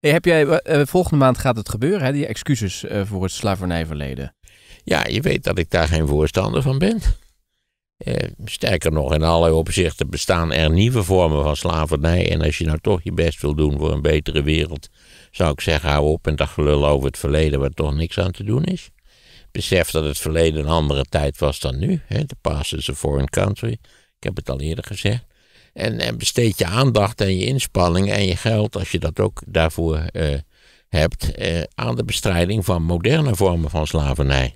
Hey, heb jij, eh, eh, volgende maand gaat het gebeuren, hè? die excuses eh, voor het slavernijverleden. Ja, je weet dat ik daar geen voorstander van ben. sterker nog, in allerlei opzichten bestaan er nieuwe vormen van slavernij. En als je nou toch je best wil doen voor een betere wereld, zou ik zeggen: hou op en dag gelullen over het verleden waar toch niks aan te doen is. Besef dat het verleden een andere tijd was dan nu. Hè? The past is a foreign country. Ik heb het al eerder gezegd. En, besteed je aandacht en je inspanning en je geld, als je dat ook daarvoor eh, hebt, eh, aan de bestrijding van moderne vormen van slavernij.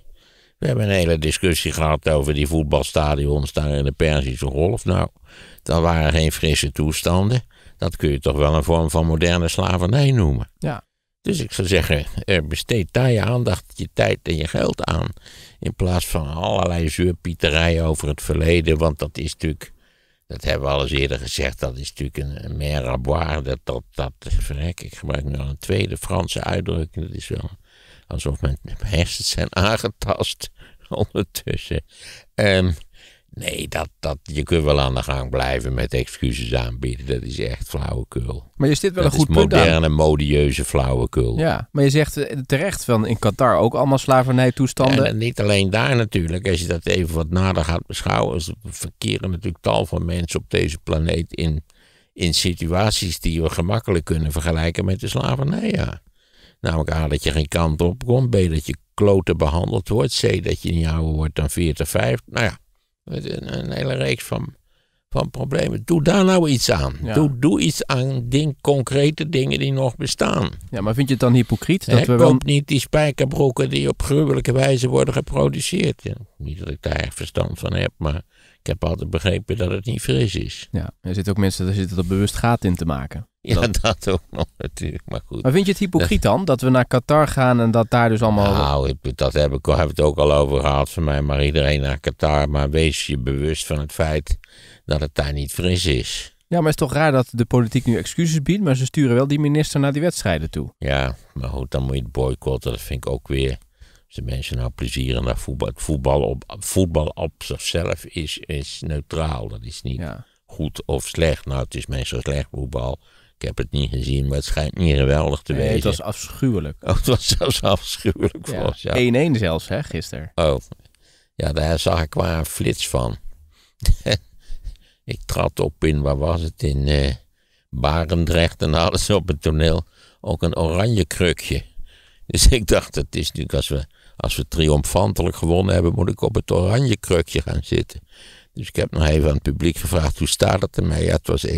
We hebben een hele discussie gehad over die voetbalstadions daar in de Perzische Golf. Nou, dat waren geen frisse toestanden. Dat kun je toch wel een vorm van moderne slavernij noemen. Ja. Dus ik zou zeggen, eh, besteed daar je aandacht, je tijd en je geld aan. In plaats van allerlei zuurpieterij over het verleden. Want dat is natuurlijk dat hebben we al eens eerder gezegd, dat is natuurlijk een mer à Dat, dat, dat, verrek, ik gebruik nu al een tweede Franse uitdrukking. Dat is wel alsof mijn hersens zijn aangetast ondertussen. Um, Nee, dat, dat, je kunt wel aan de gang blijven met excuses aanbieden. Dat is echt flauwekul. Maar is dit wel een goed is moderne, modieuze flauwekul. Ja, maar je zegt eh, terecht van in Qatar ook allemaal slavernijtoestanden. En niet alleen daar natuurlijk. Als je dat even wat nader gaat beschouwen, Er verkeren natuurlijk tal van mensen op deze planeet in, in situaties die we gemakkelijk kunnen vergelijken met de slavernij. Ja. Namelijk A, dat je geen kant op komt. B, dat je kloten behandeld wordt. C, dat je niet ouder wordt dan 40, 50. Nou ja een, hele reeks van, van problemen. Doe daar nou iets aan. Doe, doe iets aan ding, concrete dingen die nog bestaan. Ja, maar vind je het dan hypocriet? Dat He, we niet die spijkerbroeken die op gruwelijke wijze worden geproduceerd. niet dat ik daar echt verstand van heb, maar ik heb altijd begrepen dat het niet fris is. Ja, er zitten ook mensen daar zitten er bewust gaat in te maken. Ja, dat... ook nog natuurlijk, maar goed. Maar vind je het hypocriet dan, dat we naar Qatar gaan en dat daar dus allemaal... Nou, dat heb ik, heb het ook al over gehad voor mij, maar iedereen naar Qatar. Maar wees je bewust van het feit dat het daar niet fris is. Ja, maar het is toch raar dat de politiek nu excuses biedt, maar ze sturen wel die minister naar die wedstrijden toe. Ja, maar goed, dan moet je het boycotten, dat vind ik ook weer... Als de mensen nou plezier naar voetbal, voetbal op, voetbal op zichzelf is, is neutraal, dat is niet... Goed of slecht. Nou, het is meestal slecht voetbal. Ik heb het niet gezien, maar het schijnt niet geweldig te nee, wezen. Het was afschuwelijk. Oh, het was zelfs afschuwelijk ja. 1-1 zelfs, hè, gisteren. Oh, ja, daar zag ik waar een flits van. ik trad op in, waar was het? In eh, Barendrecht. En hadden ze op het toneel ook een oranje krukje. Dus ik dacht, het is natuurlijk als we, als we triomfantelijk gewonnen hebben, moet ik op het oranje krukje gaan zitten. Dus ik heb nog even aan het publiek gevraagd, hoe staat het ermee? Ja, het was 1-1.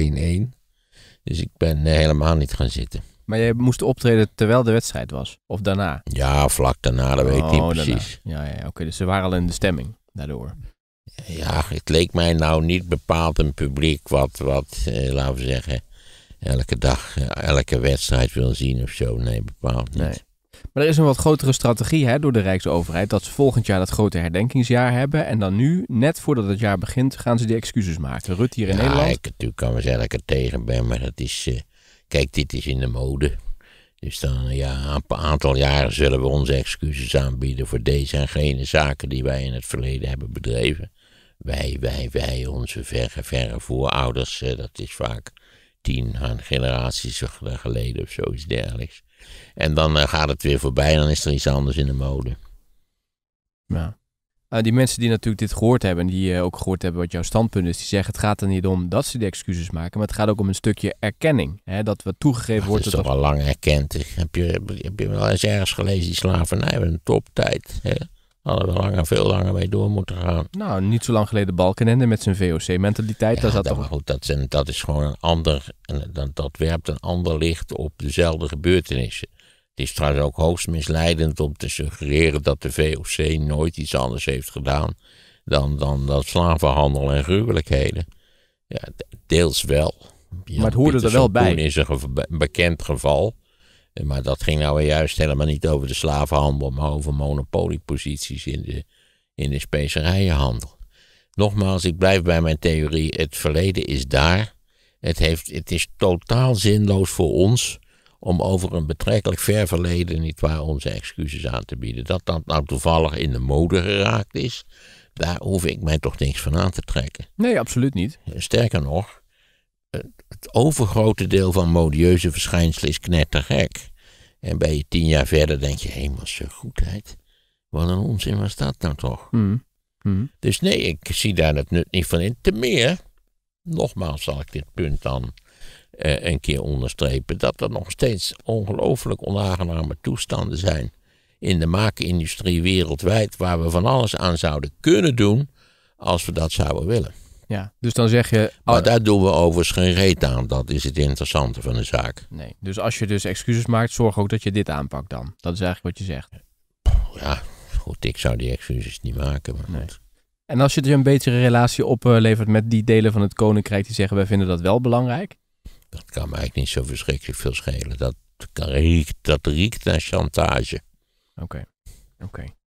Dus ik ben eh, helemaal niet gaan zitten. Maar je moest optreden terwijl de wedstrijd was? Of daarna? Ja, vlak daarna, dat weet je oh, precies. Ja, ja oké. Dus ze waren al in de stemming daardoor. Ja, het leek mij nou niet bepaald een publiek wat, wat eh, laten we zeggen, elke dag, eh, elke wedstrijd wil zien of zo. Nee, bepaald niet. Nee. Maar er is een wat grotere strategie hè, door de Rijksoverheid dat ze volgend jaar dat grote herdenkingsjaar hebben. En dan nu, net voordat het jaar begint, gaan ze die excuses maken. Rut hier in Nederland. Ik natuurlijk kan wel zeggen dat ik er tegen ben, maar dat is. Eh, kijk, dit is in de mode. Dus dan, ja, een aantal jaren zullen we onze excuses aanbieden voor deze en gene zaken die wij in het verleden hebben bedreven. Wij, wij, wij, onze verre, verre voorouders, eh, dat is vaak tien generaties geleden of zoiets dergelijks. En dan eh, gaat het weer voorbij en dan is er iets anders in de mode. Ja. Eh, die mensen die natuurlijk dit gehoord hebben en die eh, ook gehoord hebben wat jouw standpunt is, die zeggen het gaat er niet om dat ze de excuses maken, maar het gaat ook om een stukje erkenning. Hè? Dat wat toegegeven wordt. dat is toch al lang erkend. Heb je, heb je wel eens ergens gelezen, die slavernij, een toptijd. Hè? hadden we langer, veel langer mee door moeten gaan. Nou, niet zo lang geleden Balkenende met zijn VOC-mentaliteit. dat, toch... goed, dat, dat is gewoon een ander, dat, dat werpt een ander licht op dezelfde gebeurtenissen. Het is trouwens ook hoogst misleidend om te suggereren dat de VOC nooit iets anders heeft gedaan dan, dan dat slavenhandel en gruwelijkheden. Ja, deels wel. maar het hoorde er wel bij. Toen is een bekend geval. Maar dat ging nou juist helemaal niet over de slavenhandel, maar over monopolieposities in de, in de specerijenhandel. Nogmaals, ik blijf bij mijn theorie. Het verleden is daar. Het, heeft, het is totaal zinloos voor ons om over een betrekkelijk ver verleden niet waar onze excuses aan te bieden. Dat dat nou toevallig in de mode geraakt is, daar hoef ik mij toch niks van aan te trekken. Nee, absoluut niet. Sterker nog, het overgrote deel van modieuze verschijnselen is knettergek. En ben je tien jaar verder, denk je, hemelse goedheid. Wat een onzin was dat nou toch? Hmm. Hmm. Dus nee, ik zie daar het nut niet van in. Te meer, nogmaals zal ik dit punt dan eh, een keer onderstrepen, dat er nog steeds ongelooflijk onaangename toestanden zijn in de maakindustrie wereldwijd, waar we van alles aan zouden kunnen doen als we dat zouden willen. Ja, dus dan zeg je... Oh, maar daar doen we overigens geen reet aan. Dat is het interessante van de zaak. Nee, dus als je dus excuses maakt, zorg ook dat je dit aanpakt dan. Dat is eigenlijk wat je zegt. Ja, goed, ik zou die excuses niet maken. Maar En als je dus een betere relatie oplevert met die delen van het koninkrijk die zeggen wij vinden dat wel belangrijk? Dat kan me eigenlijk niet zo verschrikkelijk veel schelen. Dat, dat, riekt, dat riekt naar chantage. Oké, oké.